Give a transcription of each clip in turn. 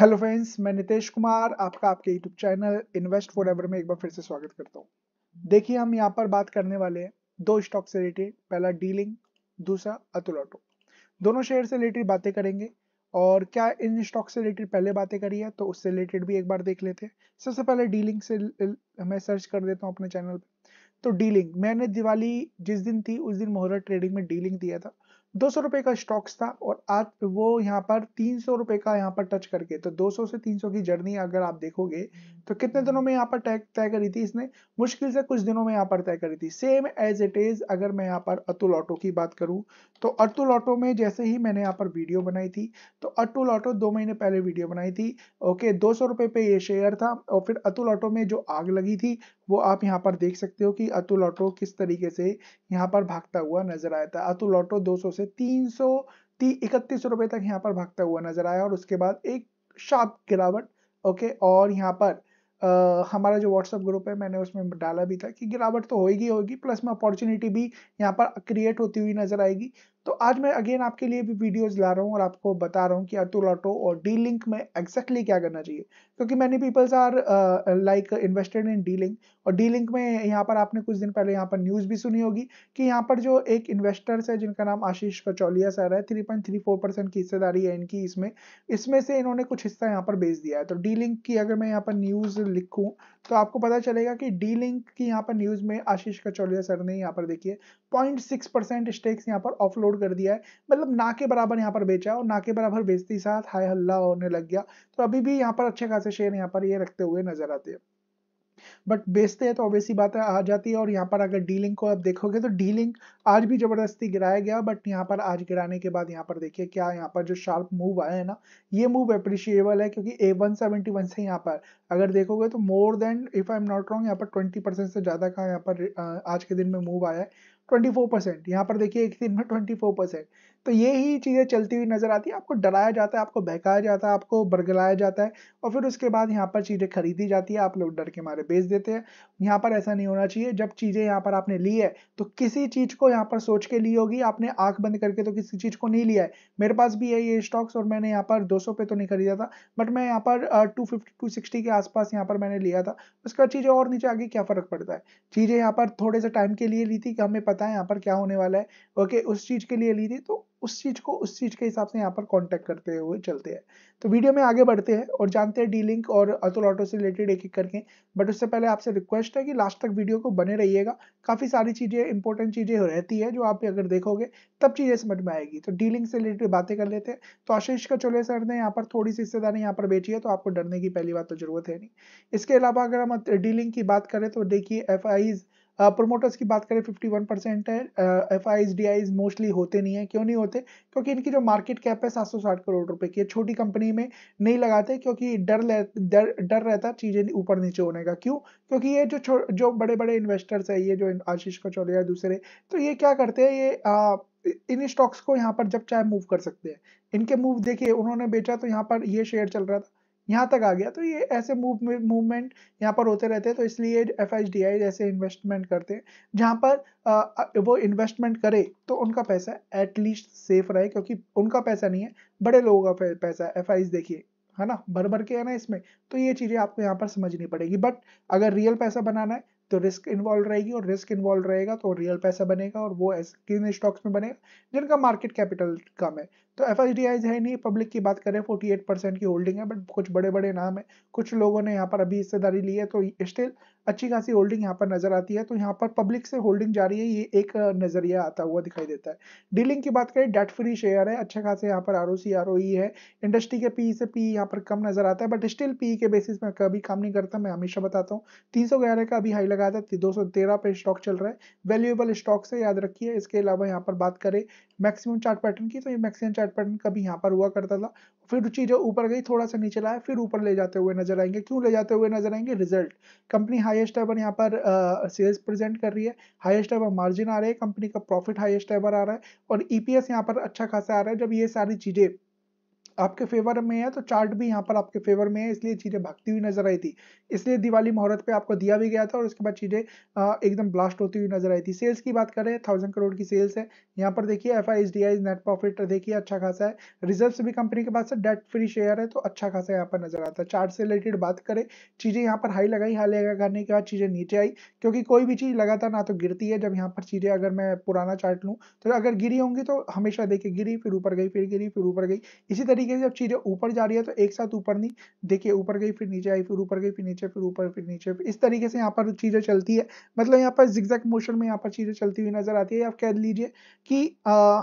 hello friends मैं नितेश कुमार आपका आपके YouTube channel invest forever में एक बार फिर से स्वागत करता हूँ देखिए हम यहाँ पर बात करने वाले हैं दो स्टॉक से रिलेटेड पहला डीलिंग दूसरा अतुल ऑटो दोनों शेयर से रिलेटेड बातें करेंगे और क्या इन स्टॉक से रिलेटेड पहले बातें करी है तो उससे रिलेटेड भी एक बार देख लेते हैं सबसे पहले डीलिंग से मैं सर्च कर देता हूँ अपने चैनल पर तो डीलिंग मैंने दिवाली जिस दिन थी उस दिन मोहरा ट्रेडिंग में डीलिंग दिया था दो सौ रुपए का स्टॉक्स था और आज वो यहाँ पर तीन सौ रुपए का यहाँ पर टच करके तो दो सौ से तीन सौ की जर्नी अगर आप देखोगे तो कितने दिनों में यहाँ पर तय तय करी थी इसने मुश्किल से कुछ दिनों में यहाँ पर तय करी थी सेम एज इट इज़ अगर मैं यहाँ पर अतुल ऑटो की बात करूँ तो अतुल ऑटो में जैसे ही मैंने यहाँ पर वीडियो बनाई थी तो अतुल ऑटो दो महीने पहले वीडियो बनाई थी ओके दो सौ रुपए पे ये शेयर था और फिर अतुल ऑटो में जो आग लगी थी वो आप यहाँ पर देख सकते हो कि अतुल ऑटो किस तरीके से यहाँ पर भागता हुआ नजर आया था अतुल ऑटो 200 से तीन सौ इकतीस रुपए तक यहाँ पर भागता हुआ नजर आया और उसके बाद एक शार्प गिरावट ओके और यहाँ पर Uh, हमारा जो व्हाट्सअप ग्रुप है मैंने उसमें डाला भी था कि गिरावट तो होगी होगी प्लस में अपॉर्चुनिटी भी यहाँ पर क्रिएट होती हुई नजर आएगी तो आज मैं अगेन आपके लिए भी वीडियोस ला रहा हूँ और आपको बता रहा हूँ कि अतुल ऑटो और डी लिंक में एक्जैक्टली क्या करना चाहिए क्योंकि many peoples are like invested in D Link और डी लिंक में यहाँ पर आपने कुछ दिन पहले यहाँ पर न्यूज़ भी सुनी होगी कि यहाँ पर जो एक इन्वेस्टर्स है जिनका नाम आशीष कचौलिया सर है three point three four percent की हिस्सेदारी है इनकी इसमें इसमें से इन्होंने कुछ हिस्सा यहाँ पर बेच दिया है तो डी लिंक की अगर मैं यहाँ पर न्यूज़ लिखूँ तो आपको पता चलेगा कि डी लिंक की यहाँ पर न्यूज़ में आशीष कचौलिया सर ने यहाँ पर देखिए पॉइंट सिक्स परसेंट स्टेक्स यहाँ पर ऑफलोड कर दिया है मतलब ना के बराबर यहाँ पर बेचा और ना के बराबर बेचते ही साथ हाय हल्ला होने लग गया तो अभी भी यहाँ पर अच्छे खासे शेयर यहाँ पर ये रखते हुए नजर आते हैं बट बेचते हैं तो ऑब्वियसली बात है आ जाती है और यहाँ पर अगर डीलिंग को आप देखोगे तो डीलिंग आज भी जबरदस्ती गिराया गया बट यहाँ पर आज गिराने के बाद यहाँ पर देखिए क्या यहाँ पर जो शार्प मूव आया है ना ये मूव अप्रिशिएबल है क्योंकि ए वन सेवेंटी वन से यहाँ पर अगर देखोगे तो more than if I am not wrong यहाँ पर ट्वेंटी से ज़्यादा का यहाँ पर आज के दिन में मूव आया है 24 परसेंट यहाँ पर देखिए एक दिन में 24 परसेंट तो ये ही चीज़ें चलती हुई नज़र आती है आपको डराया जाता है आपको बहकाया जाता है आपको बरगलाया जाता है और फिर उसके बाद यहाँ पर चीज़ें खरीदी जाती है आप लोग डर के मारे बेच देते हैं यहाँ पर ऐसा नहीं होना चाहिए जब चीज़ें यहाँ पर आपने ली है तो किसी चीज़ को यहाँ पर सोच के ली होगी आपने आँख बंद करके तो किसी चीज़ को नहीं लिया है मेरे पास भी है ये स्टॉक्स और मैंने यहाँ पर दो पे तो नहीं खरीदा था बट मैं यहाँ पर टू फिफ्टी के आसपास यहाँ पर मैंने लिया था उसके बाद चीज़ें और नीचे आगे क्या फ़र्क पड़ता है चीज़ें यहाँ पर थोड़े से टाइम के लिए ली थी कि हमें पता पता है यहाँ पर क्या होने वाला है ओके उस चीज के लिए ली थी तो उस चीज को उस चीज के हिसाब से यहाँ पर कॉन्टेक्ट करते हुए चलते हैं तो वीडियो में आगे बढ़ते हैं और जानते हैं डी लिंक और अतुल ऑटो से रिलेटेड एक एक करके बट उससे पहले आपसे रिक्वेस्ट है कि लास्ट तक वीडियो को बने रहिएगा काफी सारी चीजें इंपॉर्टेंट चीजें रहती है जो आप अगर देखोगे तब चीजें समझ में आएगी तो डीलिंग से रिलेटेड बातें कर लेते हैं तो आशीष का चोले सर ने यहाँ पर थोड़ी सी हिस्सेदारी यहाँ पर बेची है तो आपको डरने की पहली बात तो जरूरत है नहीं इसके अलावा अगर हम डीलिंग की बात करें तो देखिए एफ आईज प्रोमोटर्स की बात करें 51 परसेंट है एफ आईज डी मोस्टली होते नहीं है क्यों नहीं होते क्योंकि इनकी जो मार्केट कैप है 760 करोड़ रुपए की छोटी कंपनी में नहीं लगाते क्योंकि डर डर डर रहता चीज़ें ऊपर नीचे होने का क्यों क्योंकि ये जो जो बड़े बड़े इन्वेस्टर्स है ये जो आशीष कचौलिया दूसरे तो ये क्या करते हैं ये आ, इन स्टॉक्स को यहाँ पर जब चाहे मूव कर सकते हैं इनके मूव देखिए उन्होंने बेचा तो यहाँ पर ये शेयर चल रहा था यहाँ तक आ गया तो ये ऐसे मूवमेंट यहाँ पर होते रहते हैं तो इसलिए एफ एच डी आई जैसे इन्वेस्टमेंट करते हैं जहाँ पर आ, वो इन्वेस्टमेंट करे तो उनका पैसा एटलीस्ट सेफ रहे क्योंकि उनका पैसा नहीं है बड़े लोगों का पैसा है एफ देखिए है ना भर भर के है ना इसमें तो ये चीज़ें आपको यहाँ पर समझनी पड़ेगी बट अगर रियल पैसा बनाना है तो रिस्क इन्वॉल्व रहेगी और रिस्क इन्वॉल्व रहेगा तो रियल पैसा बनेगा और वो ऐसे किन स्टॉक्स में बनेगा जिनका मार्केट कैपिटल कम है तो एफ डी है नहीं पब्लिक की बात करें फोर्टी एट परसेंट की होल्डिंग है बट कुछ बड़े बड़े नाम है कुछ लोगों ने यहाँ पर अभी हिस्सेदारी ली है तो स्टिल अच्छी खासी होल्डिंग यहाँ पर नजर आती है तो यहाँ पर पब्लिक से होल्डिंग जा रही है ये एक नजरिया आता हुआ दिखाई देता है डीलिंग की बात करें डेट फ्री शेयर है अच्छे खासे यहाँ पर R O C R O ई है इंडस्ट्री के पी से पी यहाँ पर कम नजर आता है बट स्टिल पी के बेसिस में कभी काम नहीं करता मैं हमेशा बताता हूँ तीन सौ ग्यारह का अभी हाई लगाया था दो सौ तेरह पे स्टॉक चल रहा है वैल्यूएबल स्टॉक से याद रखिए इसके अलावा यहाँ पर बात करें मैक्सिमम चार्ट पैटर्न की तो ये मैक्सिमम चटपट कभी यहाँ पर हुआ करता था फिर चीज़ें ऊपर गई थोड़ा सा नीचे लाया फिर ऊपर ले जाते हुए नजर आएंगे क्यों ले जाते हुए नजर आएंगे रिजल्ट कंपनी हाईएस्ट एवर यहाँ पर सेल्स प्रेजेंट कर रही है हाईएस्ट एवर मार्जिन आ रहा है कंपनी का प्रॉफिट हाईएस्ट एवर आ रहा है और ईपीएस e यहाँ पर अच्छा खासा आ रहा है जब ये सारी चीज़ें आपके फेवर में है तो चार्ट भी यहाँ पर आपके फेवर में है इसलिए चीज़ें भागती हुई नजर आई थी इसलिए दिवाली मुहूर्त पे आपको दिया भी गया था और उसके बाद चीज़ें एकदम ब्लास्ट होती हुई नजर आई थी सेल्स की बात करें थाउजेंड करोड़ की सेल्स है यहाँ पर देखिए एफ आई नेट प्रॉफिट देखिए अच्छा खासा है रिजर्व भी कंपनी के पास है डेट फ्री शेयर है तो अच्छा खासा यहाँ पर नजर आता है चार्ट से रिलेटेड बात करें चीज़ें यहाँ पर हाई लगाई हाई लगा करने के बाद चीज़ें नीचे आई क्योंकि कोई भी चीज़ लगातार ना तो गिरती है जब यहाँ पर चीज़ें अगर मैं पुराना चार्ट लूँ तो अगर गिरी होंगी तो हमेशा देखिए गिरी फिर ऊपर गई फिर गिरी फिर ऊपर गई इसी तरीके से जब चीज़ें ऊपर जा रही है तो एक साथ ऊपर नहीं देखिए ऊपर गई फिर नीचे आई फिर ऊपर गई फिर नीचे फिर ऊपर फिर नीचे फिर इस तरीके से यहाँ पर चीज़ें चलती है मतलब यहाँ पर जिक्जैक्ट मोशन में यहाँ पर चीज़ें चलती हुई नजर आती है या कह लीजिए कि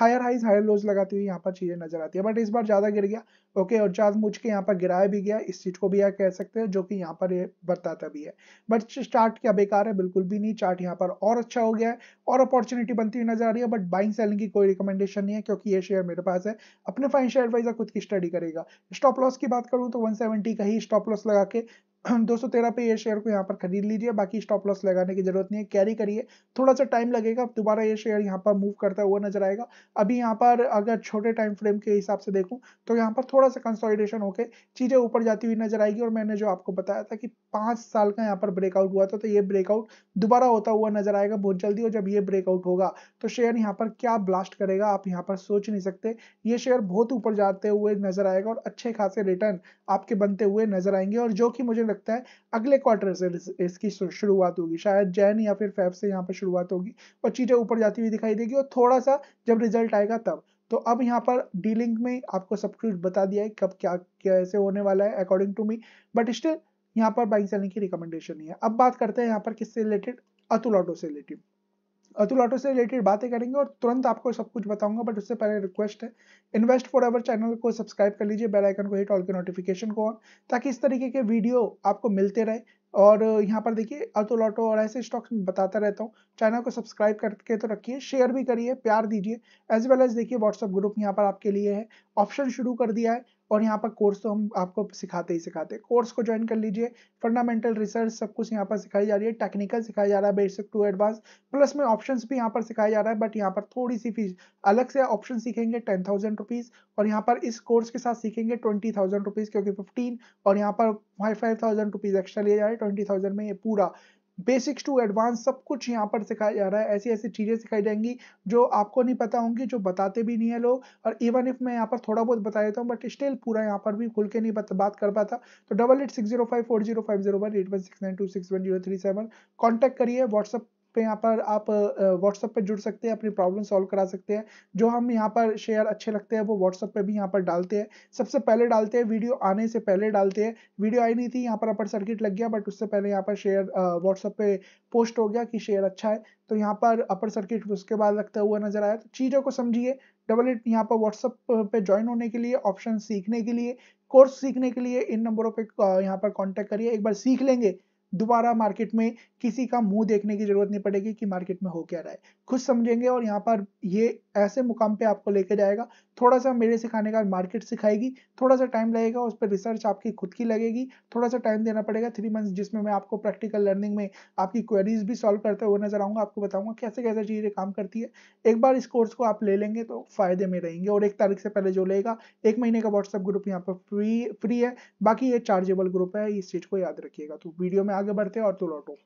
हायर हाइज हायर लोज लगाती हुई यहाँ पर चीज़ें नजर आती है बट इस बार ज़्यादा गिर गया ओके और चार्ज मुझ के यहाँ पर गिराया भी गया इस चीज को भी आप कह सकते हैं जो कि यहाँ पर ये बताता भी है बट चार्ट क्या बेकार है बिल्कुल भी नहीं चार्ट यहाँ पर और अच्छा हो गया है और अपॉर्चुनिटी बनती हुई नजर आ रही है बट बाइंग सेलिंग की कोई रिकमेंडेशन नहीं है क्योंकि ये शेयर मेरे पास है अपने फाइनेंशियल एडवाइजर खुद की स्टडी करेगा स्टॉप लॉस की बात करूँ तो वन का ही स्टॉप लॉस लगा के दो सौ तेरह पे ये शेयर को यहाँ पर खरीद लीजिए बाकी स्टॉप लॉस लगाने की जरूरत नहीं है कैरी करिए थोड़ा सा टाइम लगेगा दोबारा ये शेयर यहाँ पर मूव करता हुआ नजर आएगा अभी यहाँ पर अगर छोटे टाइम फ्रेम के हिसाब से देखूँ तो यहाँ पर थोड़ा सा कंसोलिडेशन होकर चीज़ें ऊपर जाती हुई नजर आएगी और मैंने जो आपको बताया था कि पाँच साल का यहाँ पर ब्रेकआउट हुआ था तो ये ब्रेकआउट दोबारा होता हुआ नजर आएगा बहुत जल्दी और जब ये ब्रेकआउट होगा तो शेयर यहाँ पर क्या ब्लास्ट करेगा आप यहाँ पर सोच नहीं सकते ये शेयर बहुत ऊपर जाते हुए नजर आएगा और अच्छे खासे रिटर्न आपके बनते हुए नजर आएंगे और जो कि मुझे सकता है अगले क्वार्टर से इसकी शुरुआत होगी शायद जैन या फिर फैब से यहाँ पर शुरुआत होगी और चीज़ें ऊपर जाती हुई दिखाई देगी और थोड़ा सा जब रिजल्ट आएगा तब तो अब यहाँ पर डीलिंग में आपको सब कुछ बता दिया है कब क्या कैसे होने वाला है according to me but still यहाँ पर बाइक चलने की रिकमेंडेशन नहीं है अब बात करते हैं यहाँ पर किससे रिलेटेड अतुल ऑटो से रिलेटेड अतुल ऑटो से रिलेटेड बातें करेंगे और तुरंत आपको सब कुछ बताऊंगा बट उससे पहले रिक्वेस्ट है इन्वेस्ट फॉर एवर चैनल को सब्सक्राइब कर लीजिए बेल आइकन को हिट ऑल के नोटिफिकेशन को ऑन ताकि इस तरीके के वीडियो आपको मिलते रहे और यहाँ पर देखिए अतुल ऑटो और ऐसे स्टॉक्स में बताता रहता हूँ चैनल को सब्सक्राइब करके तो रखिए शेयर भी करिए प्यार दीजिए एज वेल एज देखिए व्हाट्सअप ग्रुप यहाँ पर आपके लिए है ऑप्शन शुरू कर दिया है और यहाँ पर कोर्स तो हम आपको सिखाते ही सिखाते हैं कोर्स को ज्वाइन कर लीजिए फंडामेंटल रिसर्च सब कुछ यहाँ पर सिखाई जा रही है टेक्निकल सिखाया जा रहा है बेसिक टू एडवांस प्लस में ऑप्शंस भी यहाँ पर सिखाया जा रहा है बट यहाँ पर थोड़ी सी फीस अलग से ऑप्शन सीखेंगे टेन थाउजेंड रुपीज़ और यहाँ पर इस कोर्स के साथ सीखेंगे ट्वेंटी थाउजेंड रुपीज़ क्योंकि फिफ्टीन और यहाँ पर five five thousand rupees extra लिया जा रहा है ट्वेंटी थाउजेंड में ये पूरा बेसिक्स टू एडवांस सब कुछ यहाँ पर सिखाया जा रहा है ऐसी ऐसी चीज़ें सिखाई जाएंगी जो आपको नहीं पता होंगी जो बताते भी नहीं है लोग और इवन इफ मैं यहाँ पर थोड़ा बहुत बता देता हूँ बट स्टिल पूरा यहाँ पर भी खुल के नहीं बत, बात कर पाता तो double eight six zero five four zero five zero one eight one six nine two six one zero three seven contact करिए व्हाट्सअप पे यहाँ पर आप व्हाट्सएप पे जुड़ सकते हैं अपनी प्रॉब्लम सॉल्व करा सकते हैं जो हम यहाँ पर शेयर अच्छे लगते हैं वो व्हाट्सएप पे भी यहाँ पर डालते हैं सबसे पहले डालते हैं वीडियो आने से पहले डालते हैं वीडियो आई नहीं थी यहाँ पर अपर सर्किट लग गया बट उससे पहले यहाँ पर शेयर व्हाट्सएप पे पोस्ट हो गया कि शेयर अच्छा है तो यहाँ पर अपर सर्किट उसके बाद लगता हुआ नजर आया तो चीज़ों को समझिए डबल एट यहाँ पर व्हाट्सएप पे ज्वाइन होने के लिए ऑप्शन सीखने के लिए कोर्स सीखने के लिए इन नंबरों पे यहाँ पर कांटेक्ट करिए एक बार सीख लेंगे दोबारा मार्केट में किसी का मुंह देखने की जरूरत नहीं पड़ेगी कि मार्केट में हो क्या रहा है खुद समझेंगे और यहाँ पर ये ऐसे मुकाम पे आपको लेके जाएगा थोड़ा सा मेरे सिखाने का मार्केट सिखाएगी थोड़ा सा टाइम लगेगा उस पर रिसर्च आपकी खुद की लगेगी थोड़ा सा टाइम देना पड़ेगा थ्री मंथ्स जिसमें मैं आपको प्रैक्टिकल लर्निंग में आपकी क्वेरीज भी सॉल्व करते हुए नजर आऊँगा आपको बताऊँगा कैसे कैसे चीज़ें काम करती है एक बार इस कोर्स को आप ले लेंगे तो फायदे में रहेंगे और एक तारीख से पहले जो लेगा एक महीने का व्हाट्सअप ग्रुप यहाँ पर फ्री फ्री है बाकी ये चार्जेबल ग्रुप है इस चीज़ को याद रखिएगा तो वीडियो में आगे बढ़ते हैं और तो लौटो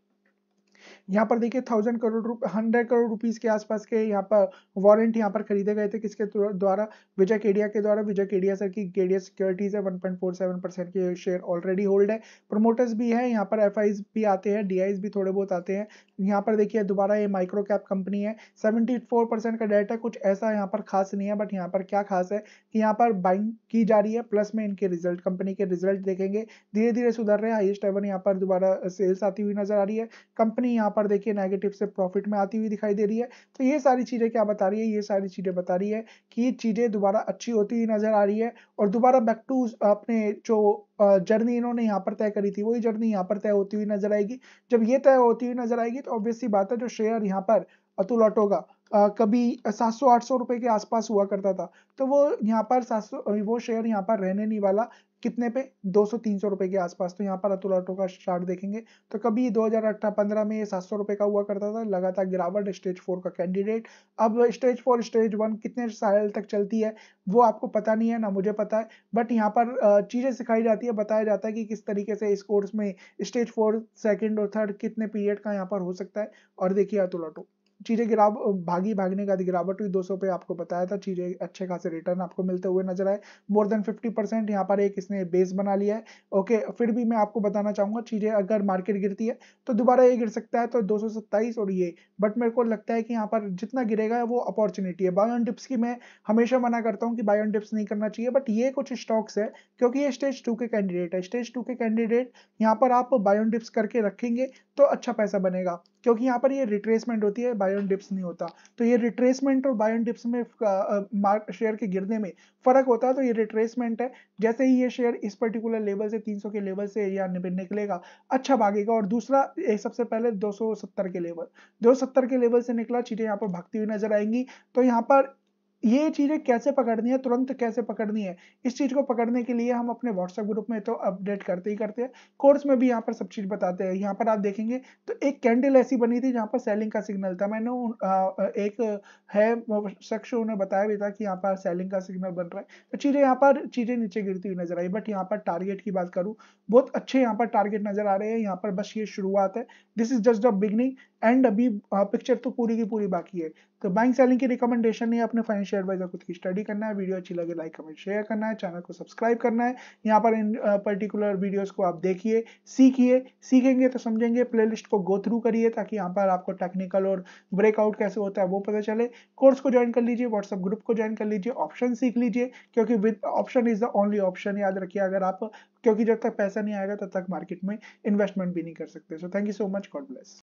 यहाँ पर देखिए थाउजेंड करोड़ रुपये हंड्रेड करोड़ रुपीज के आसपास के यहाँ पर वारंट यहाँ पर खरीदे गए थे किसके द्वारा विजय केडिया के द्वारा विजय केडिया सर की केडिया सिक्योरिटीज है one point four seven percent की शेयर ऑलरेडी होल्ड है प्रमोटर्स भी है यहाँ पर एफ भी आते हैं डी भी थोड़े बहुत आते हैं यहाँ पर देखिए दोबारा ये माइक्रो कैप कंपनी है सेवेंटी का डेट है कुछ ऐसा यहाँ पर खास नहीं है बट यहाँ पर क्या खास है कि यहाँ पर बाइंग की जा रही है प्लस में इनके रिजल्ट कंपनी के रिजल्ट देखेंगे धीरे धीरे सुधर रहे हैं हाइस्ट एवन यहाँ पर दोबारा सेल्स आती हुई नजर आ रही है कंपनी कंपनी यहाँ पर देखिए नेगेटिव से प्रॉफिट में आती हुई दिखाई दे रही है तो ये सारी चीज़ें क्या बता रही है ये सारी चीज़ें बता रही है कि ये चीज़ें दोबारा अच्छी होती हुई नज़र आ रही है और दोबारा बैक टू अपने जो जर्नी इन्होंने यहाँ पर तय करी थी वही जर्नी यहाँ पर तय होती हुई नजर आएगी जब ये तय होती हुई नजर आएगी तो ऑब्वियसली बात है जो शेयर यहाँ पर अतुल ऑटो का Uh, कभी 700-800 रुपए के आसपास हुआ करता था तो वो यहाँ पर 700 वो शेयर यहाँ पर रहने नहीं वाला कितने पे 200-300 रुपए के आसपास तो यहाँ पर अतुल ऑटो का चार्ट देखेंगे तो कभी पंद्रह में ये सात सौ रुपए का हुआ करता था लगातार गिरावट स्टेज फोर का कैंडिडेट अब स्टेज फोर स्टेज वन कितने साल तक चलती है वो आपको पता नहीं है ना मुझे पता है बट यहाँ पर चीज़ें सिखाई जाती है बताया जाता है कि किस तरीके से इस कोर्स में स्टेज फोर सेकेंड और थर्ड कितने पीरियड का यहाँ पर हो सकता है और देखिए अतुल ऑटो चीज़ें गिरा भागी भागने का गिरावट हुई दो सौ पे आपको बताया था चीज़ें अच्छे खासे रिटर्न आपको मिलते हुए नजर आए मोर देन फिफ्टी परसेंट यहाँ पर एक इसने बेस बना लिया है ओके फिर भी मैं आपको बताना चाहूँगा चीज़ें अगर मार्केट गिरती है तो दोबारा ये गिर सकता है तो दो और ये बट मेरे को लगता है कि यहाँ पर जितना गिरेगा वो अपॉर्चुनिटी है बायोन डिप्स की मैं हमेशा मना करता हूँ कि बायोन डिप्स नहीं करना चाहिए बट ये कुछ स्टॉक्स है क्योंकि ये स्टेज टू के कैंडिडेट है स्टेज टू के कैंडिडेट यहाँ पर आप बायोन डिप्स करके रखेंगे तो अच्छा पैसा बनेगा क्योंकि यहाँ पर ये रिट्रेसमेंट होती है बायोन डिप्स नहीं होता तो ये रिट्रेसमेंट और बायोन डिप्स में मार्क शेयर के गिरने में फर्क होता है तो ये रिट्रेसमेंट है जैसे ही ये शेयर इस पर्टिकुलर लेवल से 300 के लेवल से या निकलेगा अच्छा भागेगा और दूसरा सबसे पहले दो के लेवल दो के लेवल से निकला चीजें यहाँ पर भागती हुई नजर आएंगी तो यहाँ पर ये चीज़ें कैसे पकड़नी है तुरंत कैसे पकड़नी है इस चीज़ को पकड़ने के लिए हम अपने व्हाट्सएप ग्रुप में तो अपडेट करते ही करते हैं कोर्स में भी यहाँ पर सब चीज़ बताते हैं यहाँ पर आप देखेंगे तो एक कैंडल ऐसी बनी थी जहाँ पर सेलिंग का सिग्नल था मैंने उन, आ, एक है शख्स उन्हें बताया भी था कि यहाँ पर सेलिंग का सिग्नल बन रहा है तो चीज़ें यहाँ पर चीज़ें नीचे गिरती हुई नजर आई बट यहाँ पर टारगेट की बात करूँ बहुत अच्छे यहाँ पर टारगेट नजर आ रहे हैं यहाँ पर बस ये शुरुआत है this is just the beginning and अभी पिक्चर हाँ, तो पूरी की पूरी बाकी है तो बैंक सेलिंग की रिकमेंडेशन है अपने फाइनेंशियल एडवाइजर खुद की स्टडी करना है वीडियो अच्छी लगे लाइक कमेंट शेयर करना है चैनल को सब्सक्राइब करना है यहाँ पर इन पर्टिकुलर वीडियोस को आप देखिए सीखिए सीखेंगे तो समझेंगे प्लेलिस्ट को गो थ्रू करिए ताकि यहाँ पर आपको टेक्निकल और ब्रेकआउट कैसे होता है वो पता चले कोर्स को ज्वाइन कर लीजिए व्हाट्सअप ग्रुप को ज्वाइन कर लीजिए ऑप्शन सीख लीजिए क्योंकि with option is the only option याद रखिए अगर आप क्योंकि जब तक पैसा नहीं आएगा तब तक मार्केट में इन्वेस्टमेंट भी नहीं कर सकते so thank you so much God bless